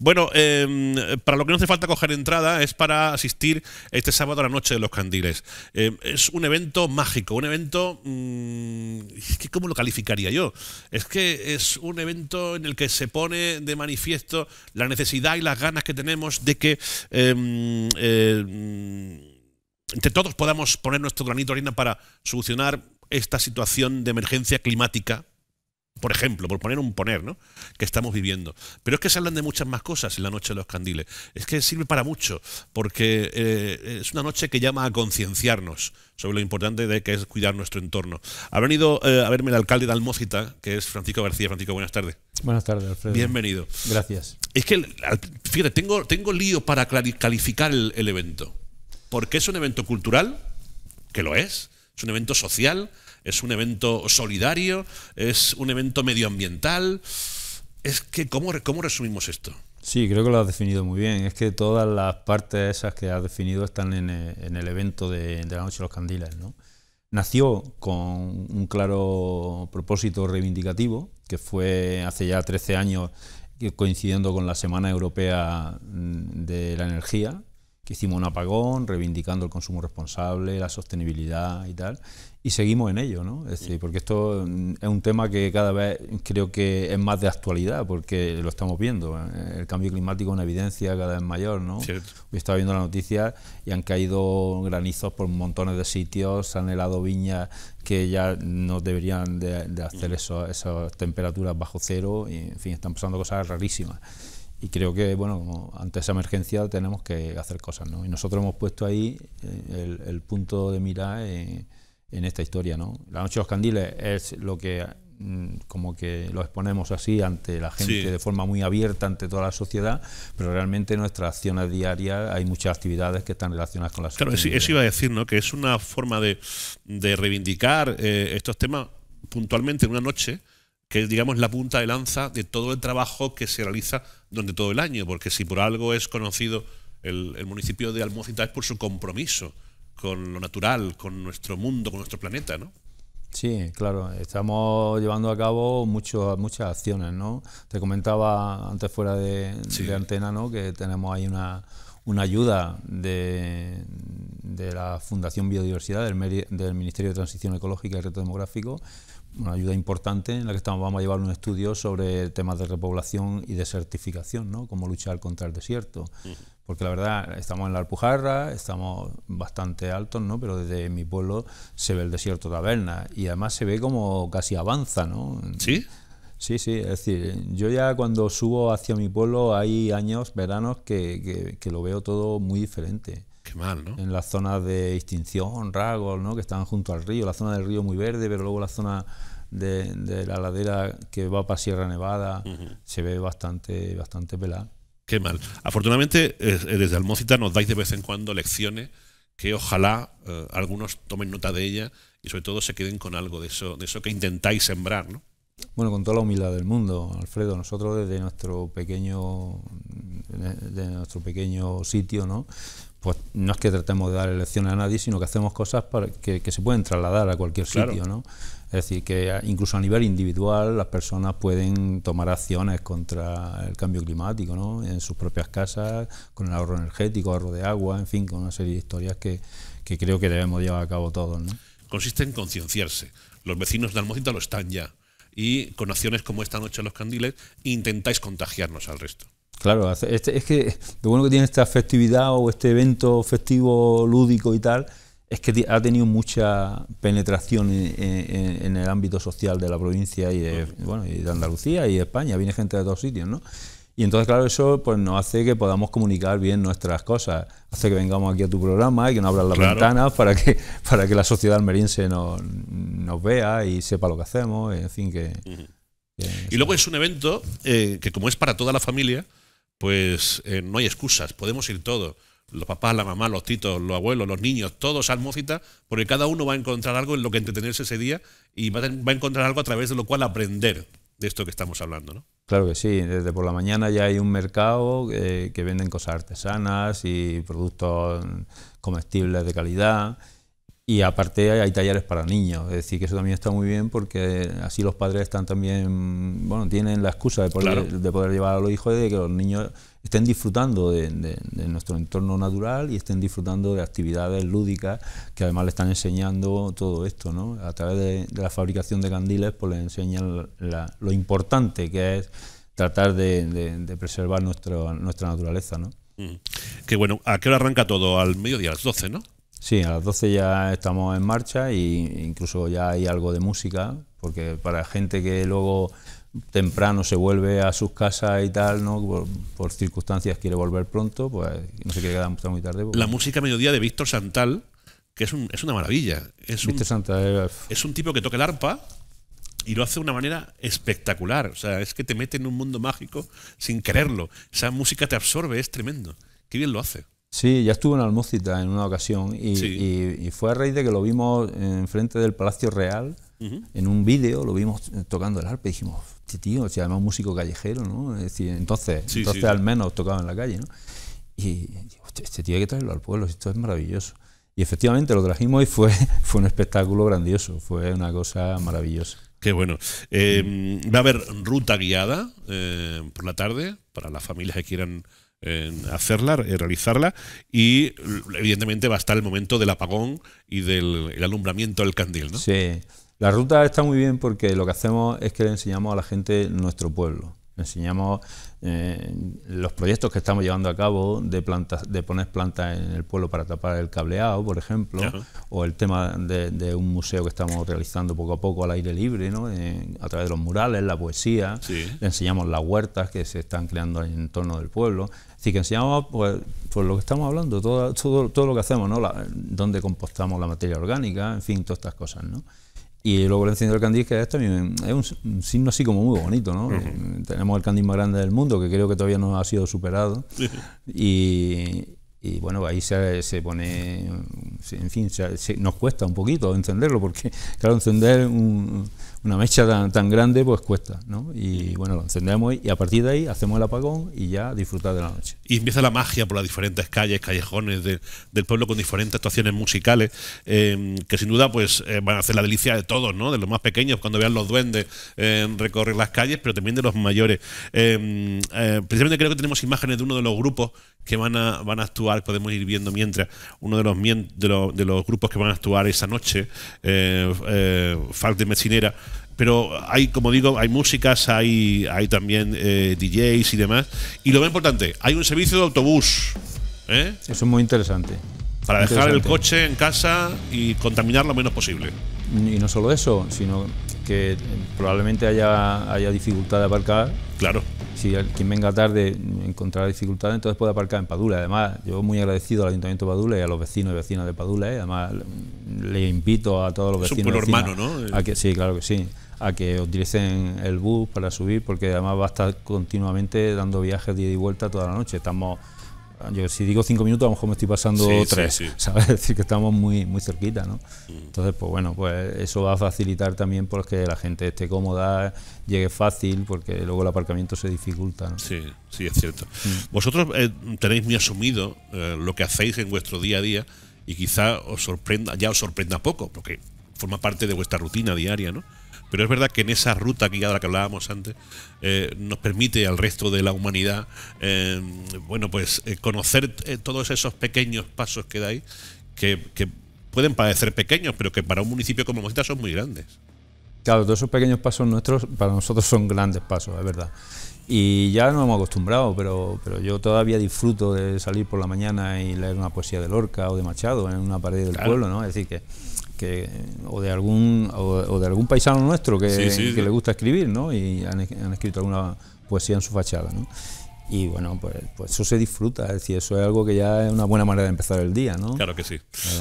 Bueno, em, para lo que no hace falta coger entrada es para asistir este sábado a la noche de los candiles. Em, es un evento mágico, un evento... Mm, ¿Cómo lo calificaría yo? Es que es un evento en el que se pone de manifiesto la necesidad y las ganas que tenemos de que... entre em, eh, mm, todos podamos poner nuestro granito de arena para solucionar esta situación de emergencia climática por ejemplo, por poner un poner, ¿no? Que estamos viviendo. Pero es que se hablan de muchas más cosas en la noche de los candiles. Es que sirve para mucho, porque eh, es una noche que llama a concienciarnos sobre lo importante de que es cuidar nuestro entorno. Ha venido eh, a verme el alcalde de Almócita, que es Francisco García. Francisco, buenas tardes. Buenas tardes, Alfredo. Bienvenido. Gracias. Es que, fíjate, tengo, tengo lío para calificar el, el evento. Porque es un evento cultural, que lo es, es un evento social, es un evento solidario, es un evento medioambiental. Es que, ¿cómo, cómo resumimos esto? Sí, creo que lo has definido muy bien. Es que todas las partes esas que has definido están en eh, el, evento de, la Noche de los Candiles. ¿no? Nació con un claro propósito reivindicativo, que fue hace ya 13 años coincidiendo con la Semana Europea mm, de la Energía, que hicimos un apagón reivindicando el consumo responsable, la sostenibilidad y tal, y seguimos en ello, ¿no? Es decir, porque esto mm, es un tema que cada vez creo que es más de actualidad, porque lo estamos viendo. ¿eh? El cambio climático es una evidencia cada vez mayor, ¿no? Cierto. Hoy estaba viendo la noticia y han caído granizos por montones de sitios, han helado viñas que ya no deberían de, hacer eso, esas temperaturas bajo cero, y, en fin, están pasando cosas rarísimas y creo que, bueno, ante esa emergencia tenemos que hacer cosas, ¿no? Y nosotros hemos puesto ahí eh, el, punto de mira eh, en, esta historia, ¿no? La noche de los candiles es lo que mm, como que lo exponemos así ante la gente de forma muy abierta ante toda la sociedad, pero realmente en nuestras acciones diarias hay muchas actividades que están relacionadas con las sociedad. Claro, eso iba a decir, ¿no? Que es una forma de, de reivindicar eh, estos temas puntualmente en una noche, que es, digamos, la punta de lanza de todo el trabajo que se realiza durante todo el año, porque si por algo es conocido el, municipio de Almocita es por su compromiso con lo natural, con nuestro mundo, con nuestro planeta, ¿no? Sí, claro, estamos llevando a cabo muchas muchas acciones, ¿no? Te comentaba antes fuera de, de antena, ¿no? Que tenemos ahí una, ayuda de, la Fundación Biodiversidad, del, del Ministerio de Transición Ecológica y Reto Demográfico, una ayuda importante en la que estamos, vamos a llevar un estudio sobre temas de repoblación y desertificación, ¿no? cómo luchar contra el desierto. Porque la verdad, estamos en la Alpujarra, estamos bastante altos, ¿no? pero desde mi pueblo se ve el desierto taberna y además se ve como casi avanza. ¿no? ¿Sí? Sí, sí, es decir, yo ya cuando subo hacia mi pueblo hay años, veranos, que, que, que lo veo todo muy diferente. Qué mal, ¿no? En las zonas de extinción, Ragol, ¿no? Que están junto al río, la zona del río muy verde, pero luego la zona de, la ladera que va para Sierra Nevada se ve bastante, bastante pelada. Qué mal. Afortunadamente, eh, eh, desde Almócita nos dais de vez en cuando lecciones que ojalá eh, algunos tomen nota de ella y sobre todo se queden con algo de eso, de eso que intentáis sembrar, ¿no? Bueno, con toda la humildad del mundo, Alfredo, nosotros desde nuestro pequeño, de nuestro pequeño sitio, ¿no? pues no es que tratemos de dar elecciones a nadie, sino que hacemos cosas para que, se pueden trasladar a cualquier sitio, ¿no? Es decir, que incluso a nivel individual las personas pueden tomar acciones contra el cambio climático, ¿no? En sus propias casas, con el ahorro energético, ahorro de agua, en fin, con una serie de historias que, creo que debemos llevar a cabo todos, ¿no? Consiste en concienciarse. Los vecinos de Almocita lo están ya. Y con acciones como esta noche en los candiles intentáis contagiarnos al resto. Claro, este, es que lo bueno que tiene esta festividad o este evento festivo lúdico y tal es que ha tenido mucha penetración en, el ámbito social de la provincia y de, bueno, y de Andalucía y España, viene gente de todos sitios, ¿no? Y entonces, claro, eso pues nos hace que podamos comunicar bien nuestras cosas, hace que vengamos aquí a tu programa y que nos abran las ventanas para que, para que la sociedad almeriense nos, nos vea y sepa lo que hacemos, en fin, que... y luego es un evento eh, que como es para toda la familia, pues eh, no hay excusas, podemos ir todos. Los papás, la mamá, los titos, los abuelos, los niños, todos al porque cada uno va a encontrar algo en lo que entretenerse ese día y va a, encontrar algo a través de lo cual aprender de esto que estamos hablando, ¿no? Claro que sí, desde por la mañana ya hay un mercado eh, que venden cosas artesanas y productos comestibles de calidad y aparte hay, talleres para niños, es decir, que eso también está muy bien porque así los padres están también, bueno, tienen la excusa de poder, llevar a los hijos de que los niños estén disfrutando de, nuestro entorno natural y estén disfrutando de actividades lúdicas que además le están enseñando todo esto, ¿no? A través de, la fabricación de candiles, pues les enseñan lo importante que es tratar de, preservar nuestro, nuestra naturaleza, ¿no? Mm. Que bueno, ¿a qué hora arranca todo? Al mediodía, a las 12, ¿no? Sí, a las 12 ya estamos en marcha e incluso ya hay algo de música, porque para gente que luego temprano se vuelve a sus casas y tal, ¿no? Por, circunstancias quiere volver pronto, pues no se quiere quedar muy tarde. Pues, La música mediodía de Víctor Santal, que es, una maravilla. Es Víctor un, Santal es un tipo que toca el arpa y lo hace de una manera espectacular. O sea, es que te mete en un mundo mágico sin quererlo. Esa música te absorbe, es tremendo. Qué bien lo hace. Sí, ya estuvo en Almócita en una ocasión y, fue a raíz de que lo vimos enfrente del Palacio Real, en un vídeo, lo vimos tocando el arpa y dijimos, este tío, se llama músico callejero, ¿no? decir, entonces, entonces al menos tocaba en la calle, ¿no? Y este tío hay que traerlo al pueblo, esto es maravilloso. Y efectivamente lo trajimos y fue, fue un espectáculo grandioso, fue una cosa maravillosa. Qué bueno. Eh, ¿Va a haber ruta guiada eh, por la tarde para las familias que quieran en hacerla, eh, realizarla y evidentemente va a estar el momento del apagón y del alumbramiento del candil, ¿no? Sí. La ruta está muy bien porque lo que hacemos es que le enseñamos a la gente nuestro pueblo. Enseñamos eh, los proyectos que estamos llevando a cabo de, plantas, de poner plantas en el pueblo para tapar el cableado, por ejemplo, o el tema de, un museo que estamos realizando poco a poco al aire libre, ¿no? Eh, a través de los murales, la poesía, enseñamos las huertas que se están creando en torno del pueblo. Así que enseñamos pues, por pues lo que estamos hablando, todo, todo, todo lo que hacemos, ¿no? La, donde compostamos la materia orgánica, en fin, todas estas cosas. ¿no? Y luego el encendedor candil, que es también este, es un, signo así como muy bonito, ¿no? Tenemos el candil más grande del mundo, que creo que todavía no ha sido superado. y, bueno, ahí se, se pone, en fin, nos cuesta un poquito encenderlo, porque claro, encender un, una mecha tan, grande pues cuesta, ¿no? Y bueno, lo encendemos y a partir de ahí hacemos el apagón y ya disfrutar de la noche. Y empieza la magia por las diferentes calles, callejones del pueblo con diferentes actuaciones musicales em, que sin duda pues eh, van a hacer la delicia de todos, ¿no? De los más pequeños cuando vean los duendes em, recorrer las calles, pero también de los mayores. Em, eh, precisamente creo que tenemos imágenes de uno de los grupos que van a, van a actuar, podemos ir viendo mientras uno de los, de, de los grupos que van a actuar esa noche, eh, eh Falk de pero hay, como digo, hay músicas, hay, hay también eh, DJs y demás. Y lo más importante, hay un servicio de autobús. ¿eh? Eso es muy interesante. Para dejar el coche en casa y contaminar lo menos posible. Y no solo eso, sino que probablemente haya, haya dificultad de aparcar. Claro. Si quien venga tarde encontrará dificultad, entonces puede aparcar en Padula. Además, yo muy agradecido al Ayuntamiento de Padula y a los vecinos y vecinas de Padula. ¿eh? Además, le invito a todos los vecinos. Es A que, sí, claro que sí. A que utilicen el bus para subir, porque además va a estar continuamente dando viajes de ida y vuelta toda la noche. Estamos yo si digo cinco minutos, a lo mejor me estoy pasando tres, ¿sabes? Es decir, que estamos muy, muy cerquita, ¿no? Entonces, pues bueno, pues eso va a facilitar también porque que la gente esté cómoda, llegue fácil, porque luego el aparcamiento se dificulta, ¿no? Sí, sí, es cierto. Mm. Vosotros eh, tenéis muy asumido eh, lo que hacéis en vuestro día a día y quizá os sorprenda, ya os sorprenda poco, porque forma parte de vuestra rutina diaria, ¿no? Pero es verdad que en esa ruta que la que hablábamos antes eh, nos permite al resto de la humanidad, eh, bueno, pues eh, conocer todos esos pequeños pasos que dais, que, que, pueden parecer pequeños, pero que para un municipio como Mosita son muy grandes. Claro, todos esos pequeños pasos nuestros para nosotros son grandes pasos, es verdad. Y ya nos hemos acostumbrado, pero, pero yo todavía disfruto de salir por la mañana y leer una poesía de Lorca o de Machado en una pared del pueblo, ¿no? decir, que, o de algún o, de algún paisano nuestro que, le gusta escribir, ¿no? Y han, escrito alguna poesía en su fachada, ¿no? Y bueno, pues, pues, eso se disfruta, es decir, eso es algo que ya es una buena manera de empezar el día, ¿no? Claro que sí.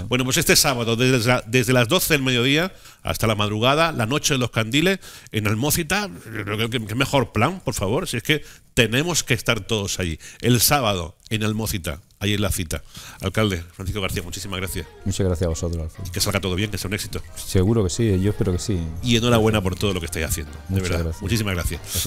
Bueno, pues este sábado, desde, desde, las 12 del mediodía hasta la madrugada, la noche de los candiles, en Almócita, creo que, mejor plan, por favor, si es que tenemos que estar todos allí. El sábado, en Almócita. Ahí es la cita. Alcalde Francisco García, muchísimas gracias. Muchas gracias a vosotros, Alfredo. que salga todo bien, que sea un éxito. Seguro que sí, yo espero que sí. Y enhorabuena por todo lo que estáis haciendo. de verdad. Muchísimas gracias.